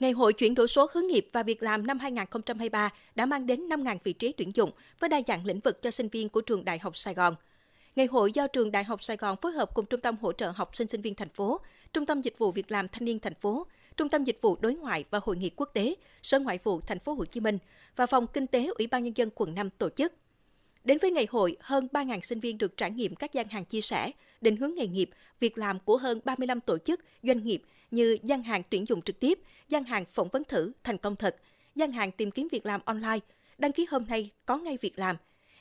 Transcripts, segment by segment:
Ngày hội chuyển đổi số hướng nghiệp và việc làm năm 2023 đã mang đến 5.000 vị trí tuyển dụng với đa dạng lĩnh vực cho sinh viên của trường Đại học Sài Gòn. Ngày hội do trường Đại học Sài Gòn phối hợp cùng Trung tâm hỗ trợ học sinh sinh viên thành phố, Trung tâm dịch vụ việc làm thanh niên thành phố, Trung tâm dịch vụ đối ngoại và hội nghị quốc tế, Sở Ngoại vụ thành phố Hồ Chí Minh và phòng kinh tế Ủy ban nhân dân quận 5 tổ chức. Đến với ngày hội, hơn 3.000 sinh viên được trải nghiệm các gian hàng chia sẻ, định hướng nghề nghiệp, việc làm của hơn 35 tổ chức, doanh nghiệp như gian hàng tuyển dụng trực tiếp, gian hàng phỏng vấn thử, thành công thật, gian hàng tìm kiếm việc làm online, đăng ký hôm nay có ngay việc làm,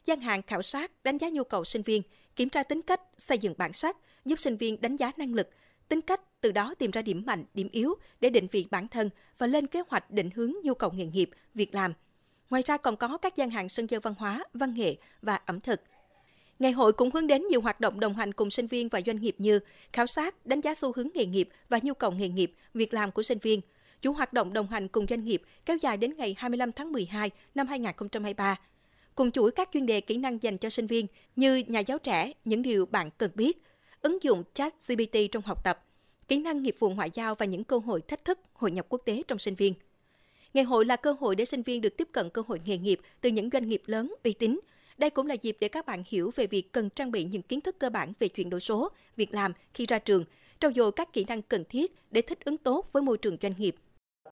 gian hàng khảo sát, đánh giá nhu cầu sinh viên, kiểm tra tính cách, xây dựng bản sắc, giúp sinh viên đánh giá năng lực, tính cách, từ đó tìm ra điểm mạnh, điểm yếu để định vị bản thân và lên kế hoạch định hướng nhu cầu nghề nghiệp, việc làm – Ngoài ra còn có các gian hàng sân chơi văn hóa, văn nghệ và ẩm thực. Ngày hội cũng hướng đến nhiều hoạt động đồng hành cùng sinh viên và doanh nghiệp như khảo sát, đánh giá xu hướng nghề nghiệp và nhu cầu nghề nghiệp, việc làm của sinh viên. Chủ hoạt động đồng hành cùng doanh nghiệp kéo dài đến ngày 25 tháng 12 năm 2023 cùng chuỗi các chuyên đề kỹ năng dành cho sinh viên như nhà giáo trẻ, những điều bạn cần biết, ứng dụng chat GPT trong học tập, kỹ năng nghiệp vụ ngoại giao và những cơ hội thách thức hội nhập quốc tế trong sinh viên. Ngày hội là cơ hội để sinh viên được tiếp cận cơ hội nghề nghiệp từ những doanh nghiệp lớn, uy tín. Đây cũng là dịp để các bạn hiểu về việc cần trang bị những kiến thức cơ bản về chuyển đổi số, việc làm khi ra trường, trau dồi các kỹ năng cần thiết để thích ứng tốt với môi trường doanh nghiệp